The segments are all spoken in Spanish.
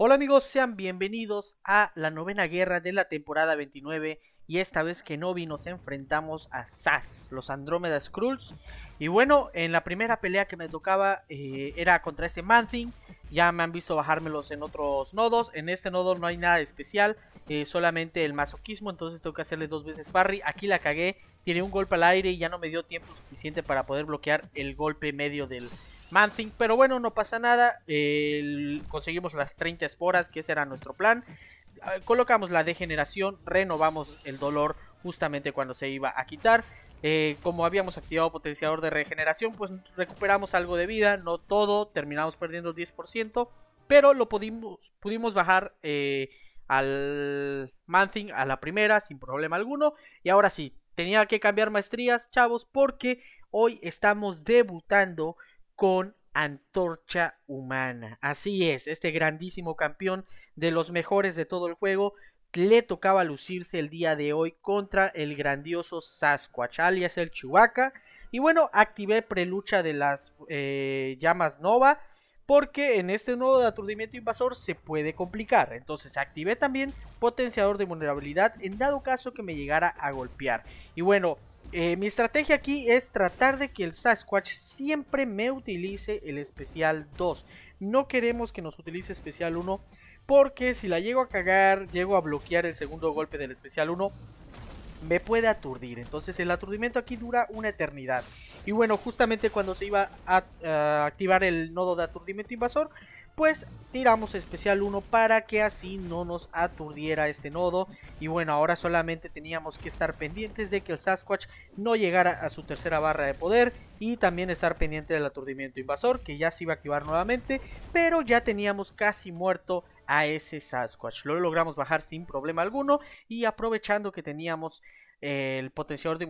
Hola amigos, sean bienvenidos a la novena guerra de la temporada 29 y esta vez que vi nos enfrentamos a SAS, los Andrómeda Skrulls. Y bueno, en la primera pelea que me tocaba eh, era contra este Manthing, ya me han visto bajármelos en otros nodos, en este nodo no hay nada especial, eh, solamente el masoquismo, entonces tengo que hacerle dos veces Barry aquí la cagué, tiene un golpe al aire y ya no me dio tiempo suficiente para poder bloquear el golpe medio del, Manthing, pero bueno, no pasa nada. conseguimos las 30 esporas, que ese era nuestro plan. Ah, colocamos la degeneración, renovamos el dolor justamente cuando se iba a quitar. Eh, como habíamos activado potenciador de regeneración, pues recuperamos algo de vida, no todo, terminamos perdiendo el 10%, pero lo pudimos, pudimos bajar eh, al Manthing a la primera sin problema alguno. Y ahora sí, tenía que cambiar maestrías, chavos, porque hoy estamos debutando con antorcha humana. Así es, este grandísimo campeón de los mejores de todo el juego le tocaba lucirse el día de hoy contra el grandioso Sasquatch, alias el Chewbacca. Y bueno, activé prelucha de las eh, llamas Nova. Porque en este nodo de aturdimiento invasor se puede complicar. Entonces activé también potenciador de vulnerabilidad en dado caso que me llegara a golpear. Y bueno, eh, mi estrategia aquí es tratar de que el Sasquatch siempre me utilice el especial 2. No queremos que nos utilice especial 1 porque si la llego a cagar, llego a bloquear el segundo golpe del especial 1, me puede aturdir. Entonces el aturdimiento aquí dura una eternidad. Y bueno, justamente cuando se iba a eh, activar el nodo de aturdimiento invasor, pues tiramos especial 1 para que así no nos aturdiera este nodo. Y bueno, ahora solamente teníamos que estar pendientes de que el Sasquatch no llegara a su tercera barra de poder. Y también estar pendiente del aturdimiento invasor que ya se iba a activar nuevamente. Pero ya teníamos casi muerto a ese Sasquatch. Lo logramos bajar sin problema alguno y aprovechando que teníamos el potenciador de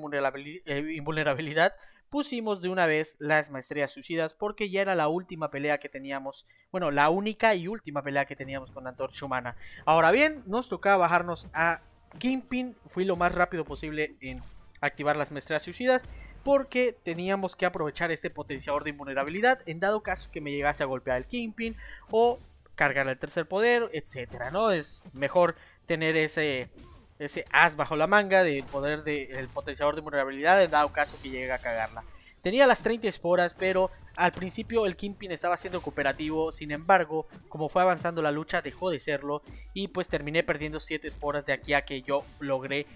eh, invulnerabilidad, pusimos de una vez las maestrías suicidas porque ya era la última pelea que teníamos, bueno, la única y última pelea que teníamos con la antorcha humana. Ahora bien, nos tocaba bajarnos a Kingpin, fui lo más rápido posible en activar las maestrías suicidas porque teníamos que aprovechar este potenciador de invulnerabilidad en dado caso que me llegase a golpear el Kingpin o cargar el tercer poder, etcétera, ¿no? Es mejor tener ese ese as bajo la manga del poder del potenciador de vulnerabilidad en dado caso que llegue a cagarla. Tenía las 30 esporas, pero al principio el Kingpin estaba siendo cooperativo, sin embargo, como fue avanzando la lucha dejó de serlo y pues terminé perdiendo 7 esporas de aquí a que yo logré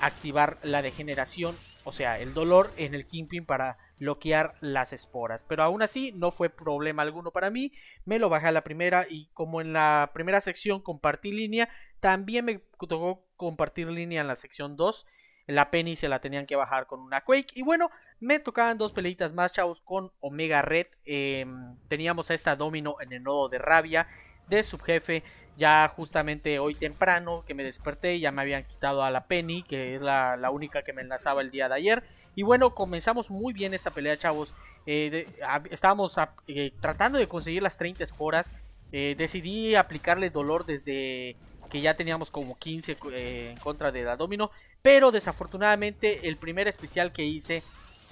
activar la degeneración, o sea, el dolor en el Kingpin para bloquear las esporas. Pero aún así no fue problema alguno para mí. Me lo bajé a la primera y como en la primera sección compartí línea, también me tocó compartir línea en la sección 2. La Penny se la tenían que bajar con una Quake. Y bueno, me tocaban dos peleitas más, chavos, con Omega Red. Em, teníamos a esta Domino en el nodo de rabia de subjefe. Ya justamente hoy temprano que me desperté, ya me habían quitado a la Penny, que es la, única que me enlazaba el día de ayer. Y bueno, comenzamos muy bien esta pelea, chavos. Eh, estábamos eh, tratando de conseguir las 30 esporas. Eh, decidí aplicarle dolor desde que ya teníamos como 15 en contra de la Domino. Pero desafortunadamente el primer especial que hice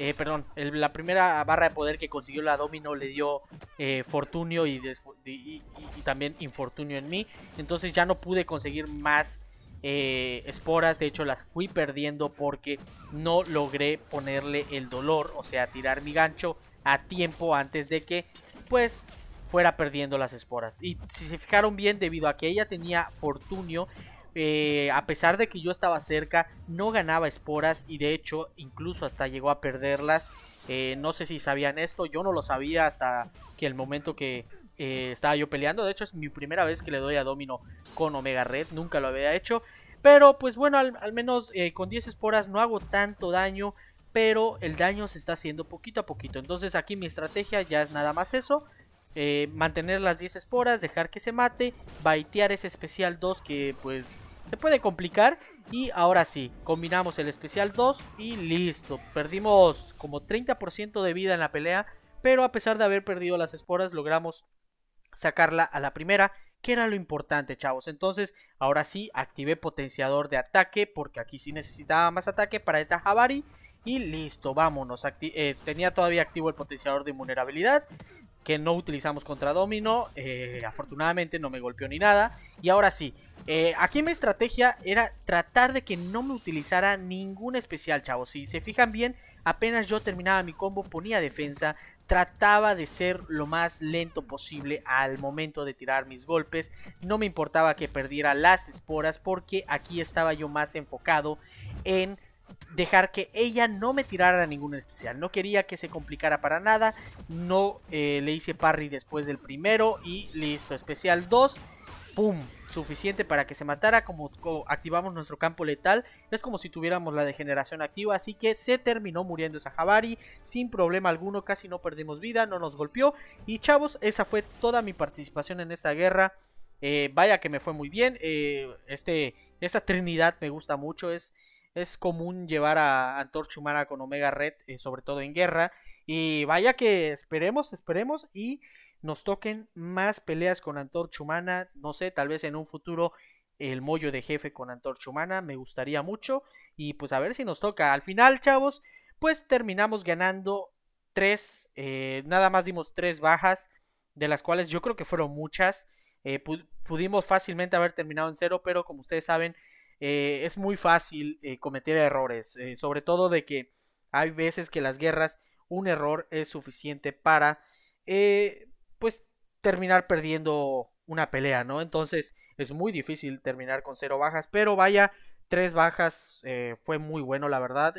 eh, perdón, la primera barra de poder que consiguió la Domino le dio eh, Fortunio y, también Infortunio en mí. Entonces ya no pude conseguir más eh, esporas. De hecho, las fui perdiendo porque no logré ponerle el dolor, o sea, tirar mi gancho a tiempo antes de que, pues, fuera perdiendo las esporas. Y si se fijaron bien, debido a que ella tenía Fortunio, eh, a pesar de que yo estaba cerca, no ganaba esporas y de hecho incluso hasta llegó a perderlas. Eh, no sé si sabían esto, yo no lo sabía hasta que el momento que eh, estaba yo peleando. De hecho es mi primera vez que le doy a Domino con Omega Red, nunca lo había hecho. Pero pues bueno, al, menos con 10 esporas no hago tanto daño, pero el daño se está haciendo poquito a poquito. Entonces aquí mi estrategia ya es nada más eso. mantener las 10 esporas, dejar que se mate, baitear ese especial 2 que pues se puede complicar. Y ahora sí, combinamos el especial 2 y listo. Perdimos como 30% de vida en la pelea. Pero a pesar de haber perdido las esporas, logramos sacarla a la primera. Que era lo importante, chavos. Entonces, ahora sí, activé potenciador de ataque. Porque aquí sí necesitaba más ataque para esta Jabari. Y listo, vámonos. Eh, tenía todavía activo el potenciador de vulnerabilidad que no utilizamos contra Domino. Eh, afortunadamente no me golpeó ni nada. Y ahora sí, eh, aquí mi estrategia era tratar de que no me utilizara ningún especial, chavos. Si se fijan bien, apenas yo terminaba mi combo, ponía defensa. Trataba de ser lo más lento posible al momento de tirar mis golpes. No me importaba que perdiera las esporas porque aquí estaba yo más enfocado en dejar que ella no me tirara ningún especial. No quería que se complicara para nada. No eh, le hice parry después del primero y listo. Especial 2. ¡Pum! Suficiente para que se matara. Como, activamos nuestro campo letal, es como si tuviéramos la degeneración activa. Así que se terminó muriendo esa Jabari sin problema alguno. Casi no perdimos vida, no nos golpeó. Y chavos, esa fue toda mi participación en esta guerra. Eh, vaya que me fue muy bien. Eh, este, esta trinidad me gusta mucho. Es es común llevar a Antorcha Humana con Omega Red, eh, sobre todo en guerra. Y vaya que esperemos, esperemos y nos toquen más peleas con Antorcha Humana. No sé, tal vez en un futuro el mollo de jefe con Antorcha Humana me gustaría mucho. Y pues a ver si nos toca. Al final, chavos, pues terminamos ganando tres. Eh, nada más dimos tres bajas, de las cuales yo creo que fueron muchas. Eh, pudimos fácilmente haber terminado en cero, pero como ustedes saben, eh, es muy fácil eh, cometer errores, eh, sobre todo de que hay veces que las guerras, un error es suficiente para, pues, terminar perdiendo una pelea, ¿no? Entonces es muy difícil terminar con cero bajas, pero vaya, tres bajas fue muy bueno, la verdad.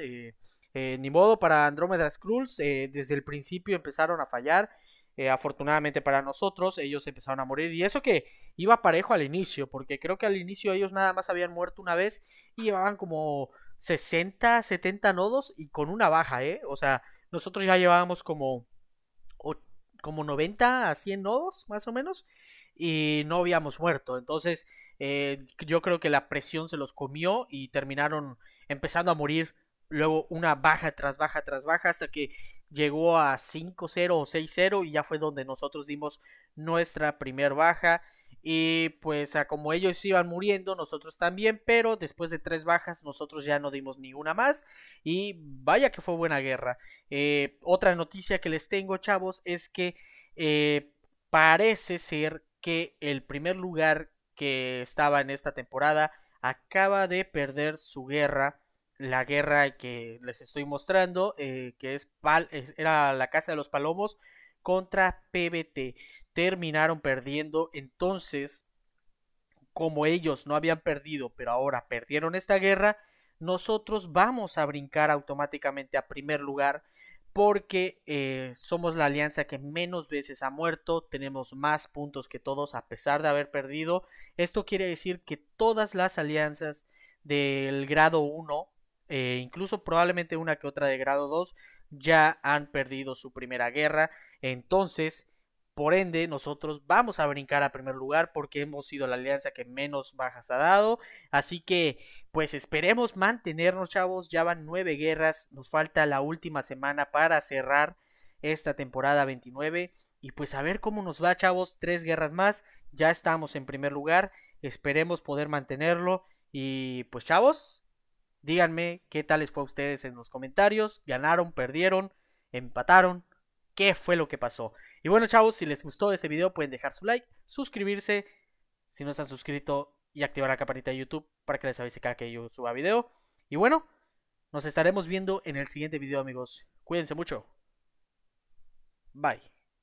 ni modo para andrómedas Skrulls, desde el principio empezaron a fallar eh, afortunadamente para nosotros, ellos empezaron a morir. Y eso que iba parejo al inicio, porque creo que al inicio ellos nada más habían muerto una vez y llevaban como 60, 70 nodos y con una baja, ¿eh? O sea, nosotros ya llevábamos como, como 90 a 100 nodos, más o menos, y no habíamos muerto. Entonces, eh, yo creo que la presión se los comió y terminaron empezando a morir luego una baja tras baja tras baja hasta que llegó a 5-0 o 6-0 y ya fue donde nosotros dimos nuestra primer baja y pues a como ellos iban muriendo nosotros también pero después de tres bajas nosotros ya no dimos ni una más y vaya que fue buena guerra eh, otra noticia que les tengo chavos es que eh, parece ser que el primer lugar que estaba en esta temporada acaba de perder su guerra la guerra que les estoy mostrando, eh, que es pal eh, era la Casa de los Palomos contra PBT. Terminaron perdiendo, entonces, como ellos no habían perdido, pero ahora perdieron esta guerra, nosotros vamos a brincar automáticamente a primer lugar porque eh, somos la alianza que menos veces ha muerto, tenemos más puntos que todos a pesar de haber perdido. Esto quiere decir que todas las alianzas del grado 1 eh, incluso probablemente una que otra de grado 2, ya han perdido su primera guerra. Entonces, por ende, nosotros vamos a brincar a primer lugar porque hemos sido la alianza que menos bajas ha dado. Así que, pues esperemos mantenernos, chavos. Ya van nueve guerras. Nos falta la última semana para cerrar esta temporada 29. Y pues a ver cómo nos va, chavos. Tres guerras más. Ya estamos en primer lugar. Esperemos poder mantenerlo. Y pues, chavos, Díganme qué tal les fue a ustedes en los comentarios. ¿Ganaron? ¿Perdieron? ¿Empataron? ¿Qué fue lo que pasó? Y bueno, chavos, si les gustó este video pueden dejar su like, suscribirse si no se han suscrito y activar la campanita de YouTube para que les avise cada que yo suba video. Y bueno, nos estaremos viendo en el siguiente video, amigos. Cuídense mucho. Bye.